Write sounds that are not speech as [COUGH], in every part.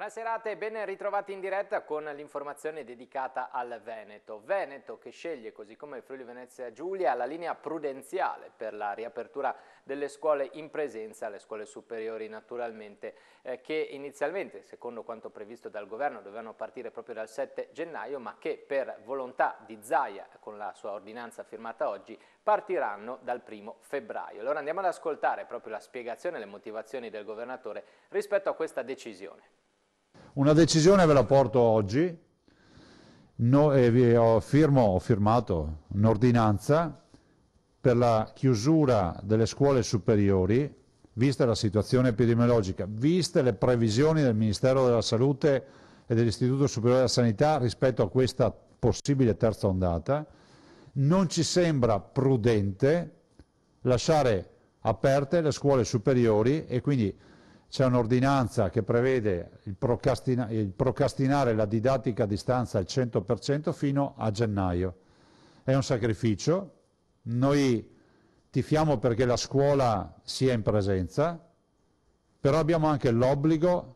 Buonasera e ben ritrovati in diretta con l'informazione dedicata al Veneto. Veneto che sceglie, così come Friuli Venezia Giulia, la linea prudenziale per la riapertura delle scuole in presenza, le scuole superiori naturalmente, eh, che inizialmente, secondo quanto previsto dal governo, dovevano partire proprio dal 7 gennaio, ma che per volontà di Zaia, con la sua ordinanza firmata oggi, partiranno dal 1 febbraio. Allora andiamo ad ascoltare proprio la spiegazione e le motivazioni del governatore rispetto a questa decisione. Una decisione ve la porto oggi, no, eh, ho, firmo, ho firmato un'ordinanza per la chiusura delle scuole superiori, vista la situazione epidemiologica, viste le previsioni del Ministero della Salute e dell'Istituto Superiore della Sanità rispetto a questa possibile terza ondata, non ci sembra prudente lasciare aperte le scuole superiori e quindi c'è un'ordinanza che prevede il, procrastina, il, procrastinare la didattica a distanza al 100% fino a gennaio. È un sacrificio, noi tifiamo perché la scuola sia in presenza, però abbiamo anche l'obbligo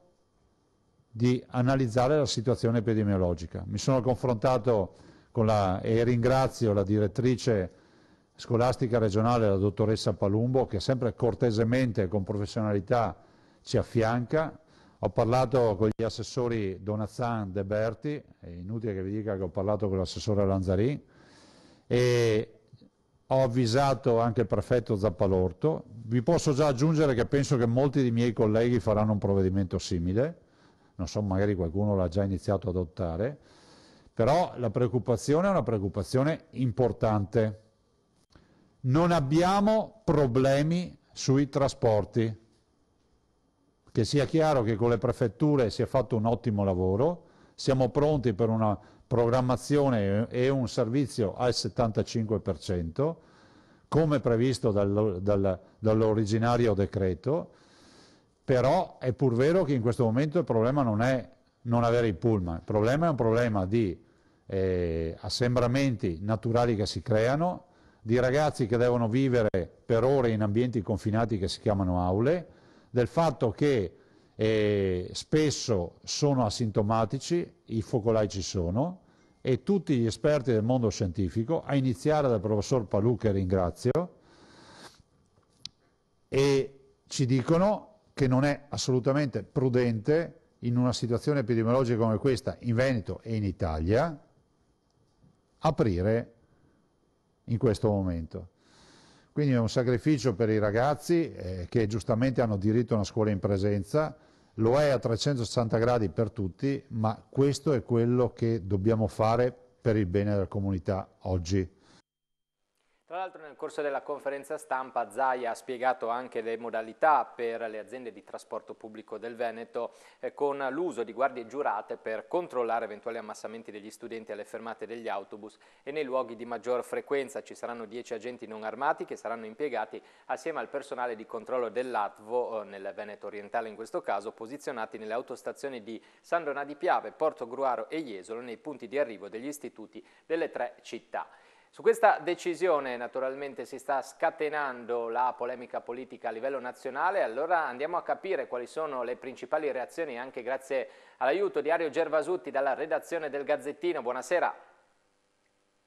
di analizzare la situazione epidemiologica. Mi sono confrontato con la, e ringrazio la direttrice scolastica regionale, la dottoressa Palumbo, che sempre cortesemente e con professionalità ci affianca. Ho parlato con gli assessori Donazan De Berti, è inutile che vi dica che ho parlato con l'assessore Lanzarin, e ho avvisato anche il prefetto Zappalorto. Vi posso già aggiungere che penso che molti dei miei colleghi faranno un provvedimento simile, non so, magari qualcuno l'ha già iniziato ad adottare, però la preoccupazione è una preoccupazione importante. Non abbiamo problemi sui trasporti che sia chiaro che con le prefetture si è fatto un ottimo lavoro, siamo pronti per una programmazione e un servizio al 75%, come previsto dal, dal, dall'originario decreto, però è pur vero che in questo momento il problema non è non avere i pullman, il problema è un problema di eh, assembramenti naturali che si creano, di ragazzi che devono vivere per ore in ambienti confinati che si chiamano aule, del fatto che eh, spesso sono asintomatici, i focolai ci sono e tutti gli esperti del mondo scientifico, a iniziare dal professor Palù che ringrazio, e ci dicono che non è assolutamente prudente in una situazione epidemiologica come questa in Veneto e in Italia aprire in questo momento. Quindi è un sacrificio per i ragazzi eh, che giustamente hanno diritto a una scuola in presenza, lo è a 360 gradi per tutti, ma questo è quello che dobbiamo fare per il bene della comunità oggi. Tra l'altro nel corso della conferenza stampa Zaia ha spiegato anche le modalità per le aziende di trasporto pubblico del Veneto eh, con l'uso di guardie giurate per controllare eventuali ammassamenti degli studenti alle fermate degli autobus e nei luoghi di maggior frequenza ci saranno 10 agenti non armati che saranno impiegati assieme al personale di controllo dell'ATVO eh, nel Veneto orientale in questo caso posizionati nelle autostazioni di San Donà di Piave, Porto Gruaro e Jesolo nei punti di arrivo degli istituti delle tre città. Su questa decisione naturalmente si sta scatenando la polemica politica a livello nazionale, allora andiamo a capire quali sono le principali reazioni anche grazie all'aiuto di Ario Gervasutti dalla redazione del Gazzettino. Buonasera.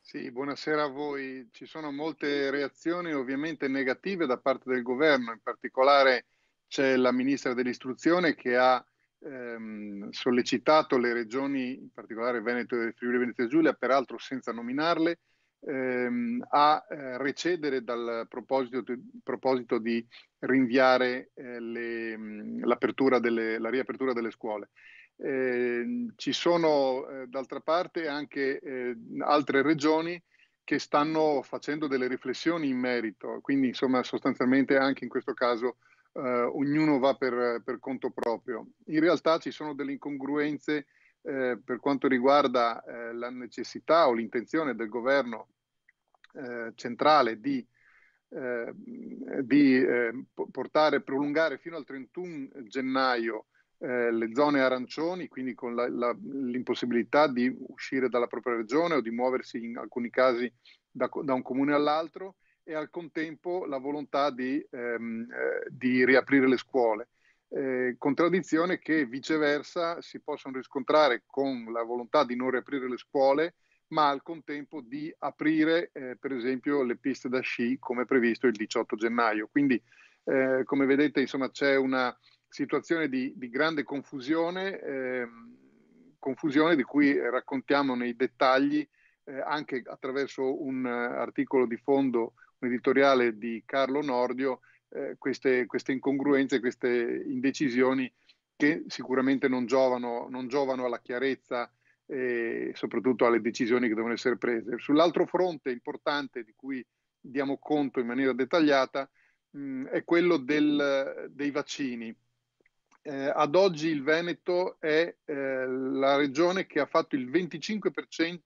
Sì, buonasera a voi. Ci sono molte reazioni ovviamente negative da parte del governo, in particolare c'è la ministra dell'istruzione che ha ehm, sollecitato le regioni, in particolare Veneto e Friuli Venezia Giulia, peraltro senza nominarle, ehm, a eh, recedere dal proposito, proposito di rinviare eh, le, mm, delle, la riapertura delle scuole. Eh, ci sono eh, d'altra parte anche eh, altre regioni che stanno facendo delle riflessioni in merito, quindi insomma sostanzialmente anche in questo caso ognuno va per, per, conto proprio. In realtà ci sono delle incongruenze eh, per quanto riguarda eh, la necessità o l'intenzione del governo eh, centrale di, eh, di eh, portare, prolungare fino al 31 gennaio eh, le zone arancioni, quindi con la, la, l'impossibilità di uscire dalla propria regione o di muoversi in alcuni casi da, da un comune all'altro e al contempo la volontà di, ehm, di riaprire le scuole eh, contraddizione che viceversa si possono riscontrare con la volontà di non riaprire le scuole, ma al contempo di aprire eh, per esempio le piste da sci come previsto il 18 gennaio. Quindi eh, come vedete insomma, c'è una situazione di, di grande confusione, eh, confusione di cui raccontiamo nei dettagli eh, anche attraverso un eh, articolo di fondo, un editoriale di Carlo Nordio eh, queste, queste, incongruenze, queste indecisioni che sicuramente non giovano, non giovano alla chiarezza e soprattutto alle decisioni che devono essere prese. Sull'altro fronte importante di cui diamo conto in maniera dettagliata mh, mm, è quello del, dei vaccini. Eh, ad oggi il Veneto è eh, la regione che ha fatto il 25%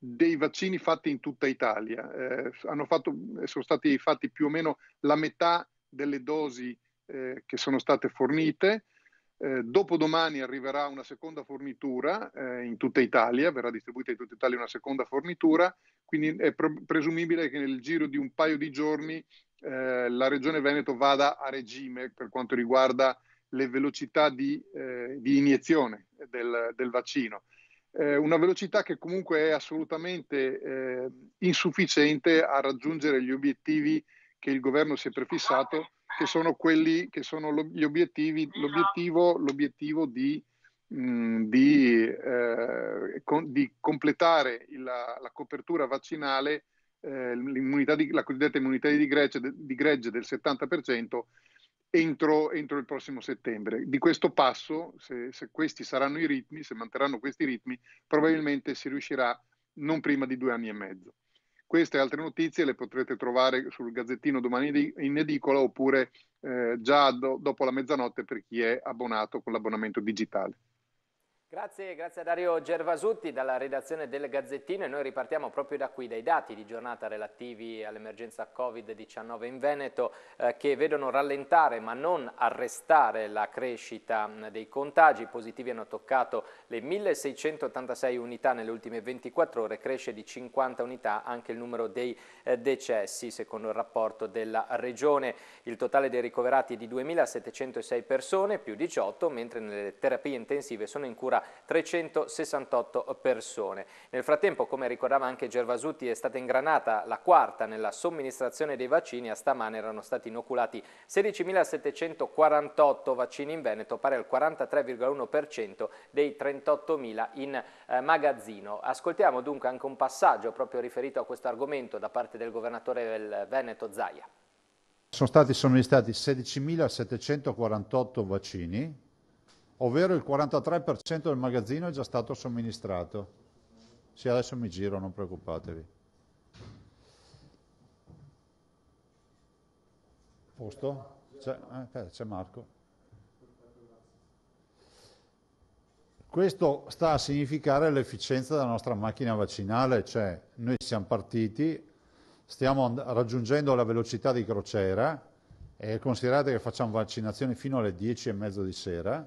dei vaccini fatti in tutta Italia. Eh, fatto, eh, sono stati fatti più o meno la metà delle dosi eh, che sono state fornite. Eh, dopodomani arriverà una seconda fornitura eh, in tutta Italia, verrà distribuita in tutta Italia una seconda fornitura, quindi è pre- presumibile che nel giro di un paio di giorni eh, la Regione Veneto vada a regime per quanto riguarda le velocità di, di iniezione del, del vaccino eh, una velocità che comunque è assolutamente eh, insufficiente a raggiungere gli obiettivi che il governo si è prefissato, che sono quelli che sono gli obiettivi, l'obiettivo, l'obiettivo di, mh, mm, di, eh, con, di, completare la, la copertura vaccinale, eh, di, la cosiddetta immunità di gregge, di gregge del 70% entro, entro il prossimo settembre. Di questo passo, se, se questi saranno i ritmi, se manterranno questi ritmi, probabilmente si riuscirà non prima di due anni e mezzo. Queste e altre notizie le potrete trovare sul Gazzettino domani in edicola oppure eh, già do, dopo la mezzanotte per chi è abbonato con l'abbonamento digitale. Grazie, grazie a Dario Gervasutti dalla redazione del Gazzettino e noi ripartiamo proprio da qui, dai dati di giornata relativi all'emergenza Covid-19 in Veneto eh, che vedono rallentare ma non arrestare la crescita mm, dei contagi. I positivi hanno toccato le 1686 unità nelle ultime 24 ore, cresce di 50 unità anche il numero dei eh, decessi secondo il rapporto della Regione. Il totale dei ricoverati è di 2706 persone, più 18, mentre nelle terapie intensive sono incurate ancora 368 persone. Nel frattempo, come ricordava anche Gervasuti, è stata ingranata la quarta nella somministrazione dei vaccini. A stamane erano stati inoculati 16.748 vaccini in Veneto, pari al 43,1% dei 38.000 in eh, magazzino. Ascoltiamo dunque anche un passaggio proprio riferito a questo argomento da parte del governatore del Veneto Zaia. Sono stati somministrati 16.748 vaccini ovvero il 43% del magazzino è già stato somministrato. Sì, adesso mi giro, non preoccupatevi. Posto? C'è, eh, eh Marco. Questo sta a significare l'efficienza della nostra macchina vaccinale, cioè noi siamo partiti, stiamo raggiungendo la velocità di crociera e considerate che facciamo vaccinazione fino alle 10 e mezzo di sera,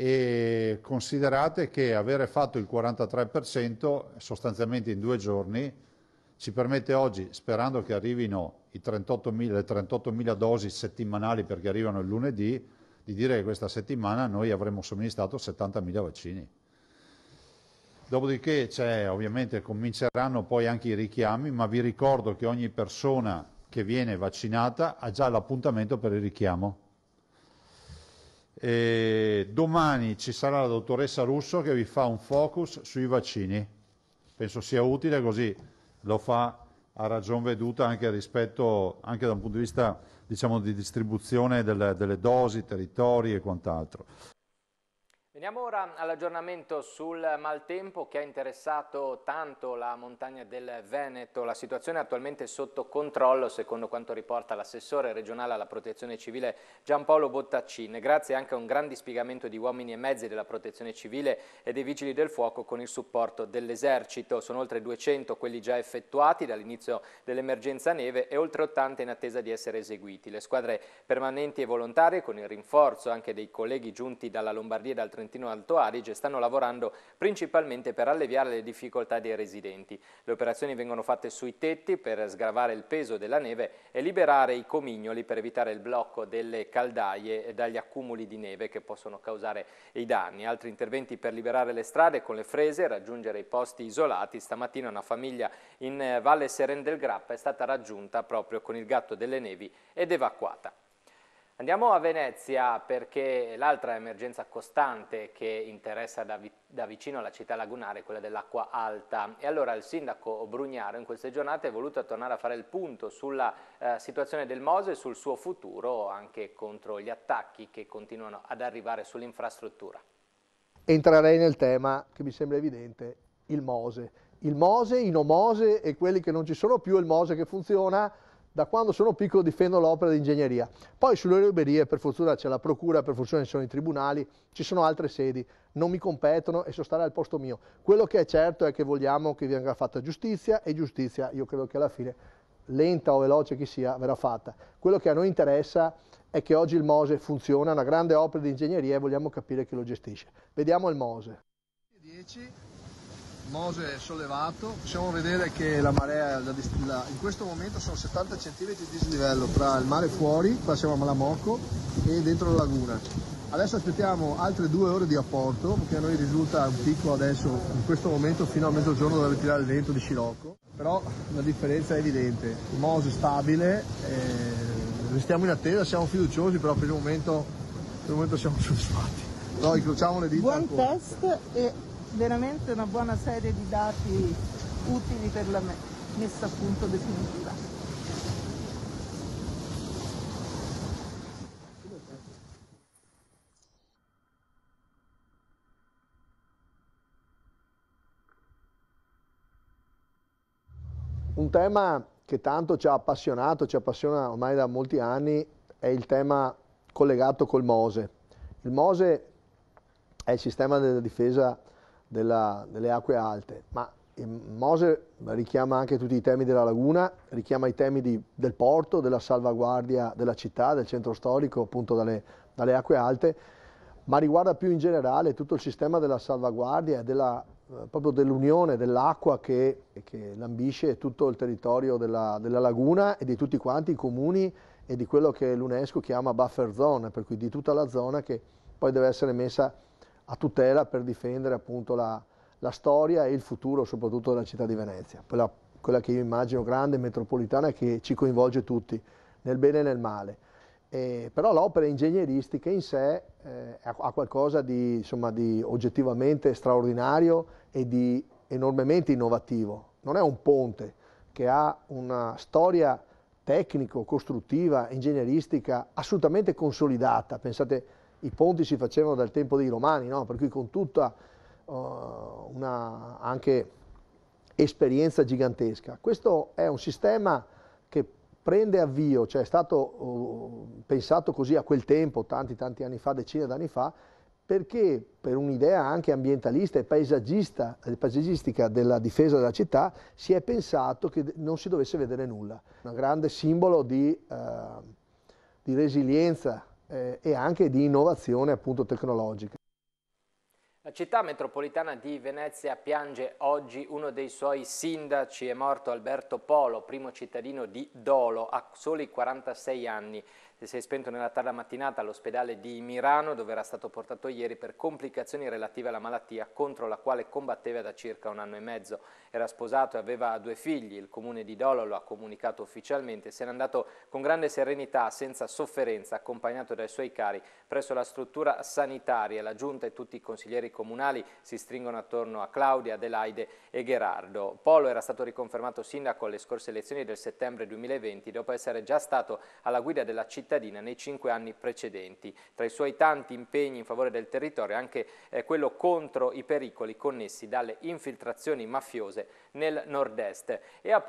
e considerate che avere fatto il 43% sostanzialmente in due giorni ci permette oggi, sperando che arrivino 38.000, le 38.000 dosi settimanali perché arrivano il lunedì, di dire che questa settimana noi avremo somministrato 70.000 vaccini. Dopodiché ovviamente cominceranno poi anche i richiami, ma vi ricordo che ogni persona che viene vaccinata ha già l'appuntamento per il richiamo. E domani ci sarà la dottoressa Russo che vi fa un focus sui vaccini. Penso sia utile così lo fa a ragion veduta anche rispetto, anche da un punto di vista diciamo, di distribuzione delle, delle dosi, territori e quant'altro. Veniamo ora all'aggiornamento sul maltempo che ha interessato tanto la montagna del Veneto. La situazione è attualmente sotto controllo, secondo quanto riporta l'assessore regionale alla protezione civile Giampaolo Bottaccin, grazie anche a un gran dispiegamento di uomini e mezzi della protezione civile e dei vigili del fuoco con il supporto dell'esercito. Sono oltre 200 quelli già effettuati dall'inizio dell'emergenza neve e oltre 80 in attesa di essere eseguiti. Le squadre permanenti e volontarie, con il rinforzo anche dei colleghi giunti dalla Lombardia e dal Trentino, Trentino-Alto Adige stanno lavorando principalmente per alleviare le difficoltà dei residenti. Le operazioni vengono fatte sui tetti per sgravare il peso della neve e liberare i comignoli per evitare il blocco delle caldaie dagli accumuli di neve che possono causare i danni. Altri interventi per liberare le strade con le frese, e raggiungere i posti isolati. Stamattina una famiglia in eh, Valle Seren del Grappa è stata raggiunta proprio con il gatto delle nevi ed evacuata. Andiamo a Venezia perché l'altra emergenza costante che interessa da, vi da, vicino la città lagunare è quella dell'acqua alta e allora il sindaco Brugnaro in queste giornate è voluto tornare a fare il punto sulla eh, situazione del Mose e sul suo futuro anche contro gli attacchi che continuano ad arrivare sull'infrastruttura. Entrerei nel tema che mi sembra evidente, il Mose. Il Mose, i no Mose e quelli che non ci sono più, il Mose che funziona da quando sono piccolo difendo l'opera di ingegneria. Poi sulle ruberie per fortuna c'è la procura, per fortuna ci sono i tribunali, ci sono altre sedi, non mi competono e so stare al posto mio. Quello che è certo è che vogliamo che venga fatta giustizia e giustizia io credo che alla fine, lenta o veloce che sia, verrà fatta. Quello che a noi interessa è che oggi il Mose funziona, è una grande opera di ingegneria e vogliamo capire chi lo gestisce. Vediamo il Mose. 10 Mose è sollevato, possiamo vedere che la marea la, la, in questo momento sono 70 cm di dislivello tra il mare fuori, qua siamo a Malamocco, e dentro la laguna. Adesso aspettiamo altre due ore di apporto, perché a noi risulta un picco adesso, in questo momento, fino a mezzogiorno da ritirare il vento di Scirocco. Però la differenza è evidente, Mose stabile, eh, restiamo in attesa, siamo fiduciosi, però per il momento, per il momento siamo [LAUGHS] soddisfatti. No, incrociamo le dita. Buon ancora. test e veramente una buona serie di dati utili per la messa a punto definitiva. Un tema che tanto ci ha appassionato, ci appassiona ormai da molti anni, è il tema collegato col MOSE. Il MOSE è il sistema della difesa della, delle acque alte, ma ehm, Mose richiama anche tutti i temi della laguna, richiama i temi di, del porto, della salvaguardia della città, del centro storico, appunto dalle, dalle acque alte, ma riguarda più in generale tutto il sistema della salvaguardia e della, eh, proprio dell'unione dell'acqua che, che, lambisce tutto il territorio della, della laguna e di tutti quanti i comuni e di quello che l'UNESCO chiama buffer zone, per cui di tutta la zona che poi deve essere messa a tutela per difendere appunto la, la storia e il futuro soprattutto della città di Venezia, quella, quella, che io immagino grande, metropolitana, che ci coinvolge tutti, nel bene e nel male. Eh, però l'opera ingegneristica in sé eh, ha qualcosa di, insomma, di oggettivamente straordinario e di enormemente innovativo. Non è un ponte che ha una storia tecnico, costruttiva, ingegneristica assolutamente consolidata. Pensate i ponti si facevano dal tempo dei romani, no? per cui con tutta uh, una anche esperienza gigantesca. Questo è un sistema che prende avvio, cioè è stato uh, pensato così a quel tempo, tanti tanti anni fa, decine d'anni fa, perché per un'idea anche ambientalista e eh, paesaggistica della difesa della città si è pensato che non si dovesse vedere nulla. Un grande simbolo di, uh, di resilienza eh, e anche di innovazione appunto tecnologica. La città metropolitana di Venezia piange oggi uno dei suoi sindaci, è morto Alberto Polo, primo cittadino di Dolo, a soli 46 anni si è spento nella tarda mattinata all'ospedale di Mirano dove era stato portato ieri per complicazioni relative alla malattia contro la quale combatteva da circa un anno e mezzo. Era sposato e aveva due figli, il comune di Dolo lo ha comunicato ufficialmente, se n'è andato con grande serenità, senza sofferenza, accompagnato dai suoi cari presso la struttura sanitaria. La giunta e tutti i consiglieri comunali si stringono attorno a Claudia, Adelaide e Gerardo. Polo era stato riconfermato sindaco alle scorse elezioni del settembre 2020 dopo essere già stato alla guida della città cittadina nei cinque anni precedenti. Tra i suoi tanti impegni in favore del territorio anche eh, quello contro i pericoli connessi dalle infiltrazioni mafiose nel nord-est. E, e a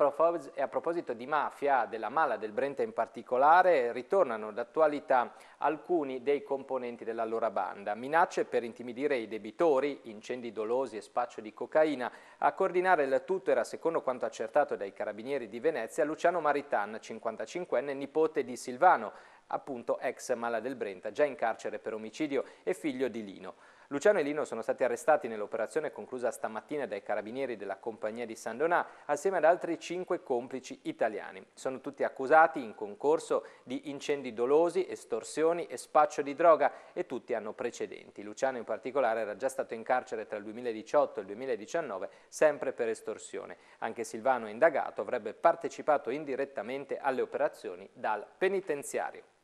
proposito di mafia, della mala del Brenta in particolare, ritornano d'attualità alcuni dei componenti della loro banda. Minacce per intimidire i debitori, incendi dolosi e spaccio di cocaina. A coordinare il tutto era, secondo quanto accertato dai carabinieri di Venezia, Luciano Maritan, 55enne, nipote di Silvano, appunto ex Mala del Brenta, già in carcere per omicidio e figlio di Lino. Luciano e Lino sono stati arrestati nell'operazione conclusa stamattina dai carabinieri della compagnia di San Donà assieme ad altri cinque complici italiani. Sono tutti accusati in concorso di incendi dolosi, estorsioni e spaccio di droga e tutti hanno precedenti. Luciano in particolare era già stato in carcere tra il 2018 e il 2019 sempre per estorsione. Anche Silvano è indagato, avrebbe partecipato indirettamente alle operazioni dal penitenziario.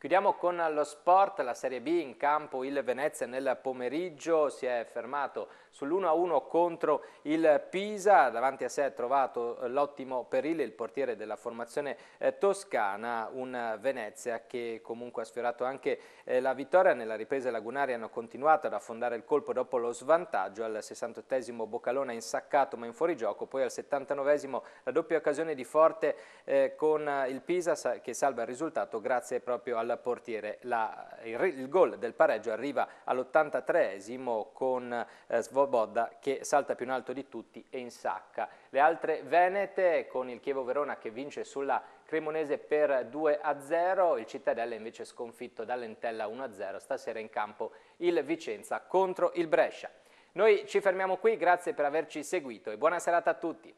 Chiudiamo con lo sport, la Serie B in campo il Venezia nel pomeriggio si è fermato sull'1-1 contro il Pisa, davanti a sé ha trovato l'ottimo Perile, il portiere della formazione eh, toscana, un Venezia che comunque ha sfiorato anche eh, la vittoria, nella ripresa lagunari hanno continuato ad affondare il colpo dopo lo svantaggio, al 68esimo Boccalone insaccato ma in fuorigioco, poi al 79esimo la doppia occasione di Forte eh, con il Pisa che salva il risultato grazie proprio al al portiere. La, il, il gol del pareggio arriva all'83esimo con eh, Svoboda che salta più in alto di tutti e in sacca. Le altre venete con il Chievo Verona che vince sulla Cremonese per 2 a 0, il Cittadella invece sconfitto dall'Entella 1 a 0, stasera in campo il Vicenza contro il Brescia. Noi ci fermiamo qui, grazie per averci seguito e buona serata a tutti.